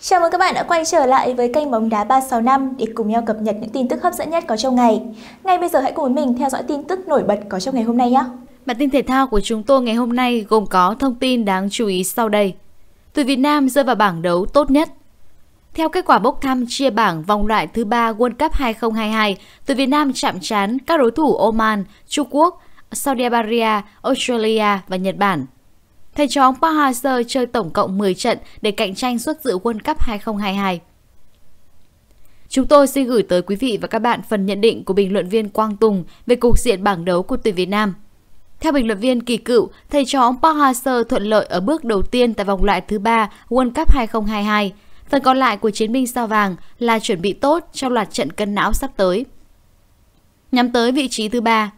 Chào mừng các bạn đã quay trở lại với kênh Bóng Đá 365 để cùng nhau cập nhật những tin tức hấp dẫn nhất có trong ngày. Ngay bây giờ hãy cùng với mình theo dõi tin tức nổi bật có trong ngày hôm nay nhé. Bản tin thể thao của chúng tôi ngày hôm nay gồm có thông tin đáng chú ý sau đây. Tuyển Việt Nam rơi vào bảng đấu tốt nhất. Theo kết quả bốc thăm chia bảng vòng loại thứ 3 World Cup 2022, tuyển Việt Nam chạm trán các đối thủ Oman, Trung Quốc, Saudi Arabia, Australia và Nhật Bản. Thầy trò ông Park Hang-seo chơi tổng cộng 10 trận để cạnh tranh suất dự World Cup 2022. Chúng tôi xin gửi tới quý vị và các bạn phần nhận định của bình luận viên Quang Tùng về cục diện bảng đấu của tuyển Việt Nam. Theo bình luận viên kỳ cựu, thầy trò ông Park Hang-seo thuận lợi ở bước đầu tiên tại vòng loại thứ 3 World Cup 2022. Phần còn lại của chiến binh sao vàng là chuẩn bị tốt cho loạt trận cân não sắp tới. Nhắm tới vị trí thứ ba,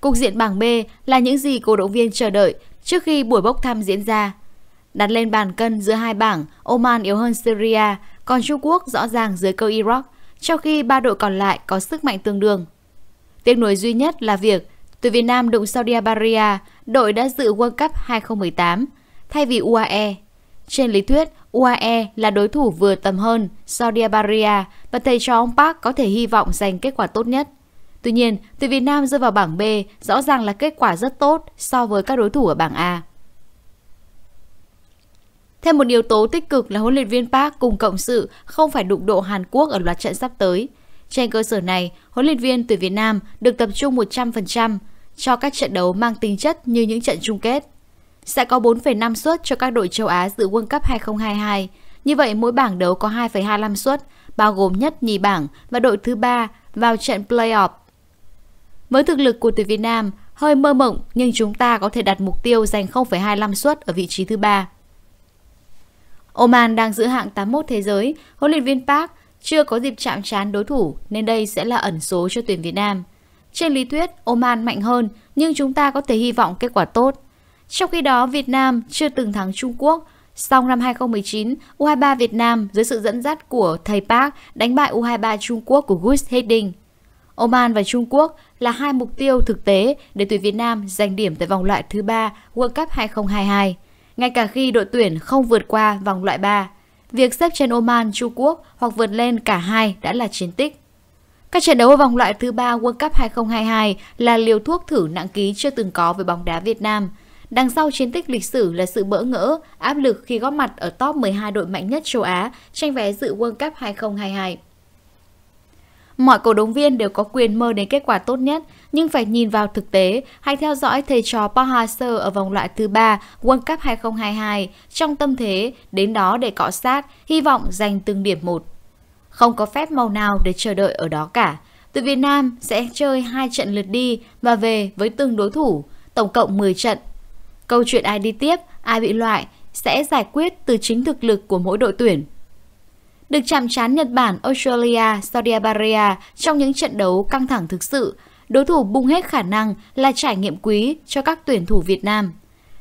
cục diện bảng B là những gì cổ động viên chờ đợi trước khi buổi bốc thăm diễn ra. Đặt lên bàn cân giữa hai bảng, Oman yếu hơn Syria, còn Trung Quốc rõ ràng dưới câu Iraq, trong khi ba đội còn lại có sức mạnh tương đương. Tiếc nuối duy nhất là việc từ Việt Nam đụng Saudi Arabia, đội đã dự World Cup 2018 thay vì UAE. Trên lý thuyết, UAE là đối thủ vừa tầm hơn Saudi Arabia và thầy trò ông Park có thể hy vọng giành kết quả tốt nhất. Tuy nhiên, tuyển Việt Nam rơi vào bảng B rõ ràng là kết quả rất tốt so với các đối thủ ở bảng A. Thêm một yếu tố tích cực là huấn luyện viên Park cùng cộng sự không phải đụng độ Hàn Quốc ở loạt trận sắp tới. Trên cơ sở này, huấn luyện viên tuyển Việt Nam được tập trung 100% cho các trận đấu mang tính chất như những trận chung kết. Sẽ có 4,5 suất cho các đội châu Á dự World Cup 2022. Như vậy mỗi bảng đấu có 2,25 suất, bao gồm nhất nhì bảng và đội thứ ba vào trận playoff với thực lực của tuyển Việt Nam, hơi mơ mộng nhưng chúng ta có thể đặt mục tiêu giành 0,25 suất ở vị trí thứ ba. Oman đang giữ hạng 81 thế giới, huấn luyện viên Park chưa có dịp chạm trán đối thủ nên đây sẽ là ẩn số cho tuyển Việt Nam. Trên lý thuyết, Oman mạnh hơn nhưng chúng ta có thể hy vọng kết quả tốt. Trong khi đó, Việt Nam chưa từng thắng Trung Quốc. Sau năm 2019, U23 Việt Nam dưới sự dẫn dắt của thầy Park đánh bại U23 Trung Quốc của Gus Hiddink. Oman và Trung Quốc là hai mục tiêu thực tế để tuyển Việt Nam giành điểm tại vòng loại thứ ba World Cup 2022, ngay cả khi đội tuyển không vượt qua vòng loại 3. Việc xếp trên Oman, Trung Quốc hoặc vượt lên cả hai đã là chiến tích. Các trận đấu ở vòng loại thứ ba World Cup 2022 là liều thuốc thử nặng ký chưa từng có với bóng đá Việt Nam. Đằng sau chiến tích lịch sử là sự bỡ ngỡ, áp lực khi góp mặt ở top 12 đội mạnh nhất châu Á tranh vé dự World Cup 2022. Mọi cổ động viên đều có quyền mơ đến kết quả tốt nhất, nhưng phải nhìn vào thực tế hay theo dõi thầy trò Park Hang-seo ở vòng loại thứ ba World Cup 2022 trong tâm thế đến đó để cọ sát, hy vọng giành từng điểm một. Không có phép màu nào để chờ đợi ở đó cả. Từ Việt Nam sẽ chơi hai trận lượt đi và về với từng đối thủ, tổng cộng 10 trận. Câu chuyện ai đi tiếp, ai bị loại sẽ giải quyết từ chính thực lực của mỗi đội tuyển được chạm trán Nhật Bản, Australia, Saudi Arabia trong những trận đấu căng thẳng thực sự, đối thủ bung hết khả năng là trải nghiệm quý cho các tuyển thủ Việt Nam.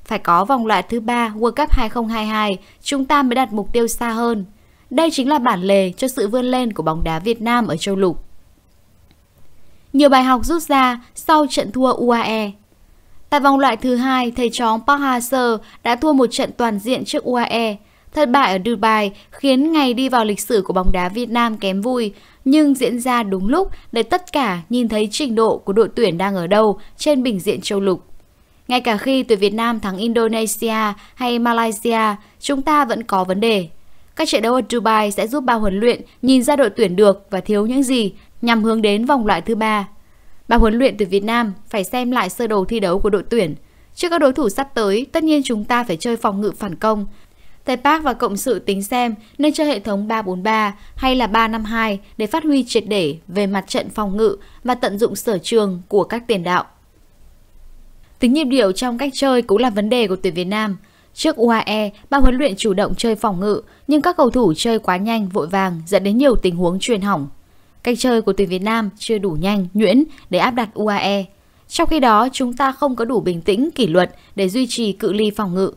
Phải có vòng loại thứ ba World Cup 2022, chúng ta mới đặt mục tiêu xa hơn. Đây chính là bản lề cho sự vươn lên của bóng đá Việt Nam ở châu lục. Nhiều bài học rút ra sau trận thua UAE Tại vòng loại thứ hai, thầy chóng Park hang seo đã thua một trận toàn diện trước UAE Thất bại ở Dubai khiến ngày đi vào lịch sử của bóng đá Việt Nam kém vui, nhưng diễn ra đúng lúc để tất cả nhìn thấy trình độ của đội tuyển đang ở đâu trên bình diện châu lục. Ngay cả khi tuyển Việt Nam thắng Indonesia hay Malaysia, chúng ta vẫn có vấn đề. Các trận đấu ở Dubai sẽ giúp ban huấn luyện nhìn ra đội tuyển được và thiếu những gì nhằm hướng đến vòng loại thứ ba. Ban huấn luyện từ Việt Nam phải xem lại sơ đồ thi đấu của đội tuyển. Trước các đối thủ sắp tới, tất nhiên chúng ta phải chơi phòng ngự phản công, Thầy Park và cộng sự tính xem nên chơi hệ thống 343 hay là 352 để phát huy triệt để về mặt trận phòng ngự và tận dụng sở trường của các tiền đạo. Tính nhịp điệu trong cách chơi cũng là vấn đề của tuyển Việt Nam. Trước UAE, ban huấn luyện chủ động chơi phòng ngự, nhưng các cầu thủ chơi quá nhanh, vội vàng dẫn đến nhiều tình huống truyền hỏng. Cách chơi của tuyển Việt Nam chưa đủ nhanh, nhuyễn để áp đặt UAE. Trong khi đó, chúng ta không có đủ bình tĩnh, kỷ luật để duy trì cự ly phòng ngự.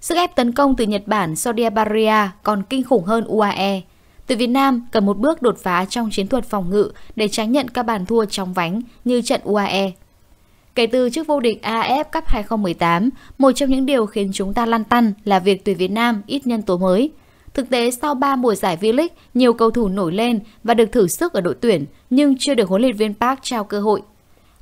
Sức ép tấn công từ Nhật Bản Saudi Arabia còn kinh khủng hơn UAE. Từ Việt Nam cần một bước đột phá trong chiến thuật phòng ngự để tránh nhận các bàn thua trong vánh như trận UAE. Kể từ trước vô địch AF Cup 2018, một trong những điều khiến chúng ta lăn tăn là việc tuyển Việt Nam ít nhân tố mới. Thực tế sau 3 mùa giải V-League, nhiều cầu thủ nổi lên và được thử sức ở đội tuyển nhưng chưa được huấn luyện viên Park trao cơ hội.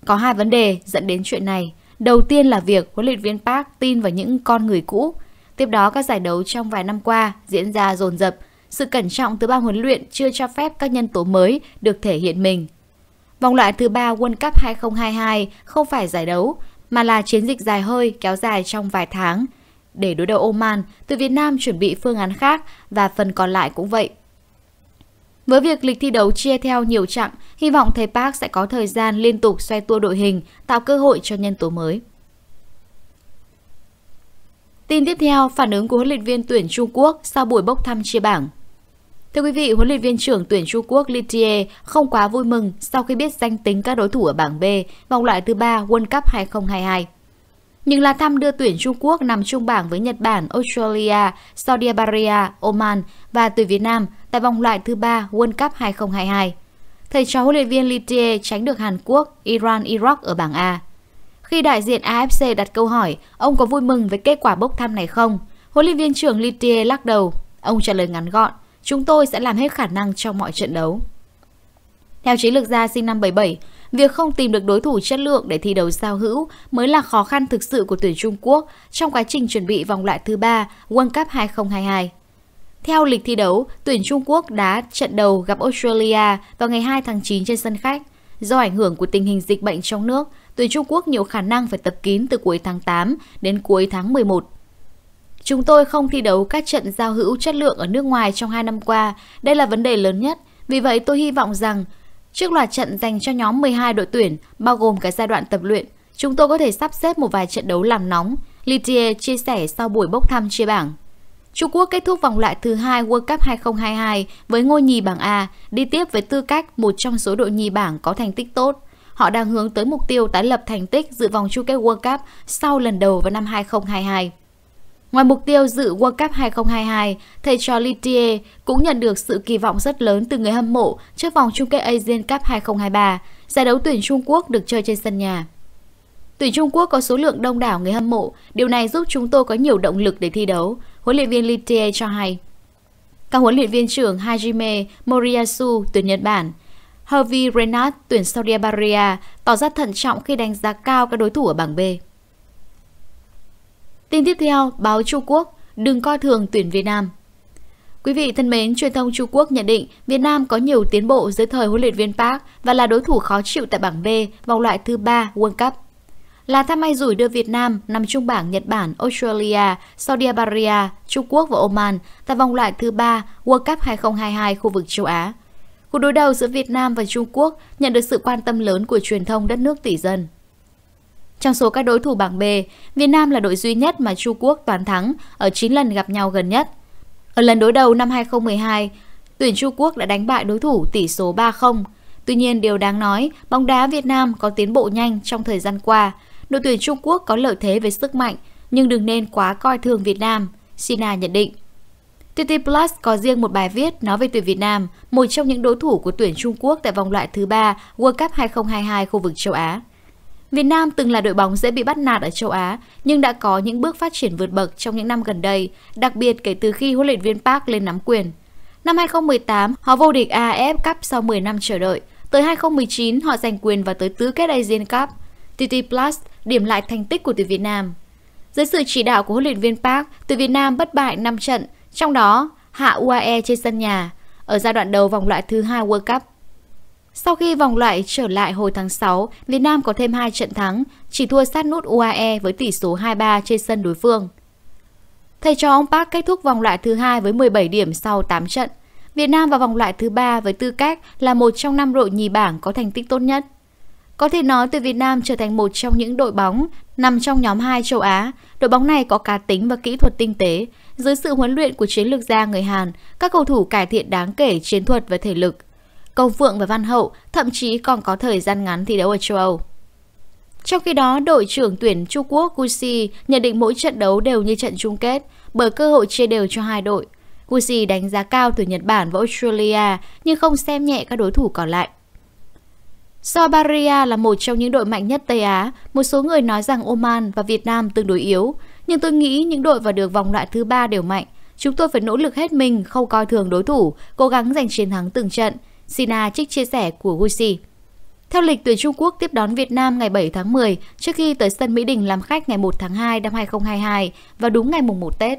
Có hai vấn đề dẫn đến chuyện này. Đầu tiên là việc huấn luyện viên Park tin vào những con người cũ Tiếp đó các giải đấu trong vài năm qua diễn ra dồn dập, sự cẩn trọng từ ban huấn luyện chưa cho phép các nhân tố mới được thể hiện mình. Vòng loại thứ ba World Cup 2022 không phải giải đấu mà là chiến dịch dài hơi kéo dài trong vài tháng. Để đối đầu Oman, từ Việt Nam chuẩn bị phương án khác và phần còn lại cũng vậy. Với việc lịch thi đấu chia theo nhiều chặng, hy vọng thầy Park sẽ có thời gian liên tục xoay tua đội hình, tạo cơ hội cho nhân tố mới. Tin tiếp theo, phản ứng của huấn luyện viên tuyển Trung Quốc sau buổi bốc thăm chia bảng. Thưa quý vị, huấn luyện viên trưởng tuyển Trung Quốc Litier không quá vui mừng sau khi biết danh tính các đối thủ ở bảng B vòng loại thứ ba World Cup 2022. Những lá thăm đưa tuyển Trung Quốc nằm chung bảng với Nhật Bản, Australia, Saudi Arabia, Oman và tuyển Việt Nam tại vòng loại thứ ba World Cup 2022. Thầy trò huấn luyện viên Litier tránh được Hàn Quốc, Iran, Iraq ở bảng A. Khi đại diện AFC đặt câu hỏi, ông có vui mừng với kết quả bốc thăm này không? Huấn luyện viên trưởng Litier lắc đầu. Ông trả lời ngắn gọn, chúng tôi sẽ làm hết khả năng trong mọi trận đấu. Theo chiến lược gia sinh năm 77, việc không tìm được đối thủ chất lượng để thi đấu giao hữu mới là khó khăn thực sự của tuyển Trung Quốc trong quá trình chuẩn bị vòng loại thứ ba World Cup 2022. Theo lịch thi đấu, tuyển Trung Quốc đã trận đầu gặp Australia vào ngày 2 tháng 9 trên sân khách. Do ảnh hưởng của tình hình dịch bệnh trong nước, từ Trung Quốc nhiều khả năng phải tập kín từ cuối tháng 8 đến cuối tháng 11. Chúng tôi không thi đấu các trận giao hữu chất lượng ở nước ngoài trong hai năm qua. Đây là vấn đề lớn nhất. Vì vậy tôi hy vọng rằng trước loạt trận dành cho nhóm 12 đội tuyển, bao gồm cả giai đoạn tập luyện, chúng tôi có thể sắp xếp một vài trận đấu làm nóng. Litier chia sẻ sau buổi bốc thăm chia bảng. Trung Quốc kết thúc vòng loại thứ hai World Cup 2022 với ngôi nhì bảng A, đi tiếp với tư cách một trong số đội nhì bảng có thành tích tốt. Họ đang hướng tới mục tiêu tái lập thành tích dự vòng chung kết World Cup sau lần đầu vào năm 2022. Ngoài mục tiêu dự World Cup 2022, thầy trò Litier cũng nhận được sự kỳ vọng rất lớn từ người hâm mộ trước vòng chung kết Asian Cup 2023, giải đấu tuyển Trung Quốc được chơi trên sân nhà. Tuyển Trung Quốc có số lượng đông đảo người hâm mộ, điều này giúp chúng tôi có nhiều động lực để thi đấu, huấn luyện viên Litier cho hay. Các huấn luyện viên trưởng Hajime Moriyasu từ Nhật Bản, Hervey Renat tuyển Saudi Arabia tỏ ra thận trọng khi đánh giá cao các đối thủ ở bảng B. Tin tiếp theo, báo Trung Quốc đừng coi thường tuyển Việt Nam. Quý vị thân mến, truyền thông Trung Quốc nhận định Việt Nam có nhiều tiến bộ dưới thời huấn luyện viên Park và là đối thủ khó chịu tại bảng B vòng loại thứ 3 World Cup. Là tham may rủi đưa Việt Nam nằm trung bảng Nhật Bản, Australia, Saudi Arabia, Trung Quốc và Oman tại vòng loại thứ 3 World Cup 2022 khu vực châu Á Cuộc đối đầu giữa Việt Nam và Trung Quốc nhận được sự quan tâm lớn của truyền thông đất nước tỷ dân. Trong số các đối thủ bảng B, Việt Nam là đội duy nhất mà Trung Quốc toàn thắng ở 9 lần gặp nhau gần nhất. Ở lần đối đầu năm 2012, tuyển Trung Quốc đã đánh bại đối thủ tỷ số 3-0. Tuy nhiên, điều đáng nói, bóng đá Việt Nam có tiến bộ nhanh trong thời gian qua. Đội tuyển Trung Quốc có lợi thế về sức mạnh, nhưng đừng nên quá coi thường Việt Nam, Sina nhận định. TT Plus có riêng một bài viết nói về tuyển Việt Nam, một trong những đối thủ của tuyển Trung Quốc tại vòng loại thứ ba World Cup 2022 khu vực châu Á. Việt Nam từng là đội bóng dễ bị bắt nạt ở châu Á, nhưng đã có những bước phát triển vượt bậc trong những năm gần đây, đặc biệt kể từ khi huấn luyện viên Park lên nắm quyền. Năm 2018, họ vô địch AF Cup sau 10 năm chờ đợi. Tới 2019, họ giành quyền và tới tứ kết Asian Cup. TT Plus điểm lại thành tích của tuyển Việt Nam. Dưới sự chỉ đạo của huấn luyện viên Park, tuyển Việt Nam bất bại 5 trận, trong đó, hạ UAE trên sân nhà ở giai đoạn đầu vòng loại thứ hai World Cup. Sau khi vòng loại trở lại hồi tháng 6, Việt Nam có thêm 2 trận thắng, chỉ thua sát nút UAE với tỷ số 2-3 trên sân đối phương. Thầy trò ông Park kết thúc vòng loại thứ hai với 17 điểm sau 8 trận. Việt Nam vào vòng loại thứ ba với tư cách là một trong năm đội nhì bảng có thành tích tốt nhất. Có thể nói từ Việt Nam trở thành một trong những đội bóng nằm trong nhóm 2 châu Á. Đội bóng này có cá tính và kỹ thuật tinh tế. Dưới sự huấn luyện của chiến lược gia người Hàn, các cầu thủ cải thiện đáng kể chiến thuật và thể lực. Cầu Phượng và Văn Hậu thậm chí còn có thời gian ngắn thi đấu ở châu Âu. Trong khi đó, đội trưởng tuyển Trung Quốc Gucci nhận định mỗi trận đấu đều như trận chung kết bởi cơ hội chia đều cho hai đội. Gucci đánh giá cao từ Nhật Bản và Australia nhưng không xem nhẹ các đối thủ còn lại. Do Barria là một trong những đội mạnh nhất Tây Á, một số người nói rằng Oman và Việt Nam tương đối yếu, nhưng tôi nghĩ những đội vào được vòng loại thứ ba đều mạnh. Chúng tôi phải nỗ lực hết mình, không coi thường đối thủ, cố gắng giành chiến thắng từng trận. Sina trích chia sẻ của Gucci. Theo lịch tuyển Trung Quốc tiếp đón Việt Nam ngày 7 tháng 10 trước khi tới sân Mỹ Đình làm khách ngày 1 tháng 2 năm 2022 và đúng ngày mùng 1 Tết.